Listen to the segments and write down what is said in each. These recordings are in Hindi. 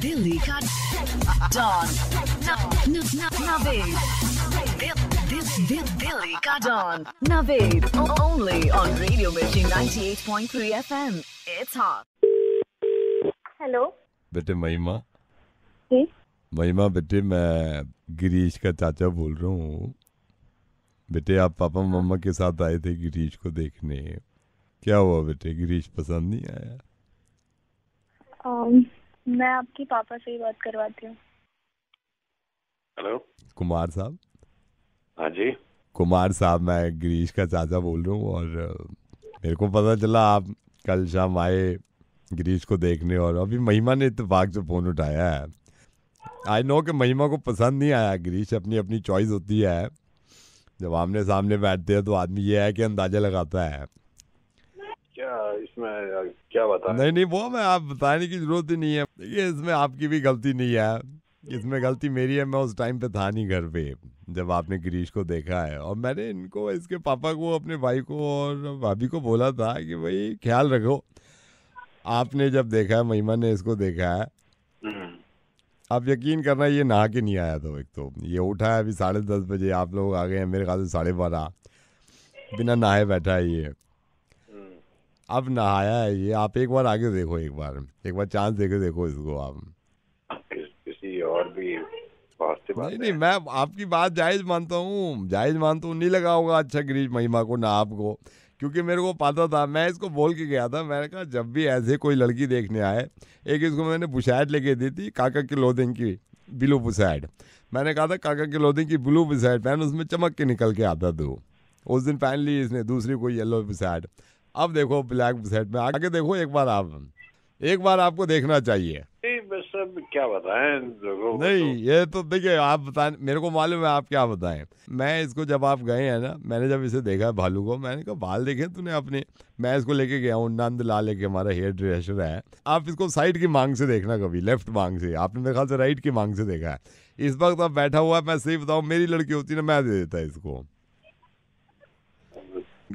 दिल्ली का डॉन नवेद दिल्ली का don Naved only on radio Mirchi 98.3 FM it's hot hello बेटे महिमा महिमा बेटे मैं गिरीश का चाचा बोल रहा हूँ बेटे आप पापा मम्मा के साथ आए थे गिरीश को देखने क्या हुआ बेटे गिरीश पसंद नहीं आया Um, मैं आपके पापा से ही बात करवाती हूँ हेलो कुमार साहब हाँ जी कुमार साहब मैं गिरीश का चाचा बोल रहा हूँ और मेरे को पता चला आप कल शाम आए गिरीश को देखने और अभी महिमा ने इतफाक से फ़ोन उठाया है आई नो कि महिमा को पसंद नहीं आया गिरीश अपनी अपनी चॉइस होती है जब आमने सामने बैठते हैं तो आदमी यह है कि अंदाज़ा लगाता है क्या बता नहीं नहीं वो मैं आप बताने की जरूरत ही नहीं है देखिए इसमें आपकी भी गलती नहीं है इसमें गलती मेरी है मैं उस टाइम पे था नहीं घर पे जब आपने गिरीश को देखा है और मैंने इनको इसके पापा को अपने भाई को और भाभी को बोला था कि भाई ख्याल रखो आपने जब देखा है महिमा ने इसको देखा है हम्म। आप यकीन करना ये नहा के नहीं आया था एक तो ये उठा है अभी साढ़े दस बजे आप लोग आ गए हैं मेरे ख्याल से साढ़े बारह बिना नहाए बैठा है ये अब नहाया है ये आप एक बार आगे देखो एक बार एक बार चांस देखे देखो इसको आप नहीं नहीं मैं आपकी बात जायज मानता हूँ जायज मानता तो हूँ नहीं लगा होगा अच्छा गिरीश महिमा को ना आपको क्योंकि मेरे को पता था मैं इसको बोल के गया था मैंने कहा जब भी ऐसे कोई लड़की देखने आए एक इसको मैंने बुशैट लेके दी थी काका की लोदिंग की ब्लू बुशैट मैंने कहा था काका की लोदिंग की ब्लू बुशैट पहन उसमें चमक के निकल के आता था उस दिन पहन ली इसने दूसरी कोई येलो बुशैट अब देखो ब्लैक सेट में आगे देखो एक बार आप एक बार आपको देखना चाहिए क्या बताएं लोगों नहीं तो- ये तो देखिए आप बता मेरे को मालूम है आप क्या बताएं मैं इसको जब आप गए हैं ना मैंने जब इसे देखा है भालू को मैंने कहा बाल देखे तूने अपने मैं इसको लेके गया हूँ नंद लाल एक हमारा हेयर ड्रेसर है आप इसको साइड की मांग से देखना कभी लेफ्ट मांग से आपने मेरे ख्याल से राइट की मांग से देखा है इस वक्त आप बैठा हुआ है मैं सही बताऊँ मेरी लड़की होती ना मैं दे देता इसको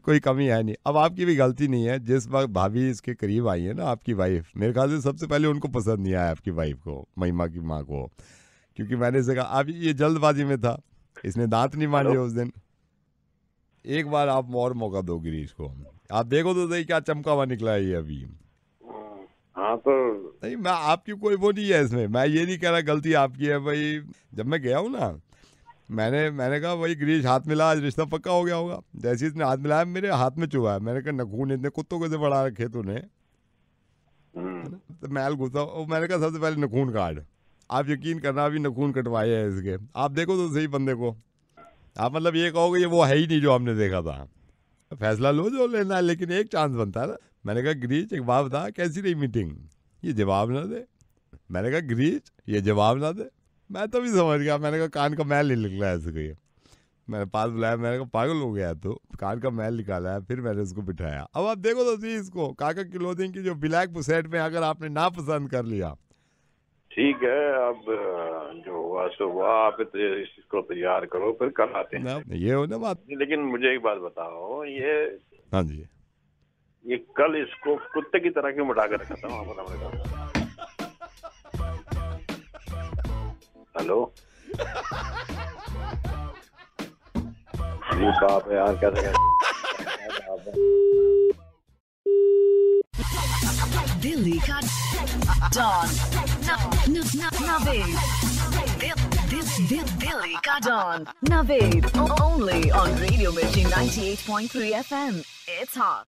कोई कमी है नहीं अब आपकी भी गलती नहीं है जिस वक्त भाभी इसके करीब आई है ना आपकी वाइफ मेरे ख्याल से सबसे पहले उनको पसंद नहीं आया आपकी वाइफ को महिमा की माँ को क्योंकि मैंने इसे कहा अब ये जल्दबाजी में था इसने दांत नहीं मारे उस दिन एक बार आप और मौका दो गिरीश को आप देखो तो सही क्या चमका हुआ निकला है ये अभी हाँ तो नहीं मैं आपकी कोई वो नहीं है इसमें मैं ये नहीं कह रहा गलती आपकी है भाई जब मैं गया हूँ ना मैंने मैंने कहा भाई गिरीश हाथ मिला आज रिश्ता पक्का हो गया होगा जैसे इसने हाथ मिलाया मेरे हाथ में चुहा है मैंने कहा नखून इतने कुत्तों कैसे बढ़ा रखे तूने हम्म। तो मैल घुसा और मैंने कहा सबसे पहले नखून काट आप यकीन करना अभी नखून कटवाए हैं इसके आप देखो तो सही बंदे को आप मतलब ये कहोगे ये वो है ही नहीं जो हमने देखा था फैसला लो जो लेना है लेकिन एक चांस बनता है ना मैंने कहा गिरीश एक बात बता कैसी रही मीटिंग ये जवाब ना दे मैंने कहा गिरीश ये जवाब ना दे मैं तो भी समझ गया मैंने कहा कान का मैल निकला ऐसे कोई मैंने पास बुलाया मैंने कहा पागल हो गया तो कान का मैल निकाला है फिर मैंने उसको बिठाया अब आप देखो तो सही इसको काका की क्लोथिंग की जो ब्लैक पुसेट में अगर आपने ना पसंद कर लिया ठीक है अब जो हुआ सो हुआ आप इसको तैयार करो फिर कल आते हैं ये हो ना बात लेकिन मुझे एक बात बताओ ये हाँ जी ये कल इसको कुत्ते की तरह क्यों उठा कर रखा था वहाँ पर हेलो बाप यार कैसे दिल्ली का डॉन नवेद दिल्ली का don Naved only on radio Mirchi 98.3 FM it's hot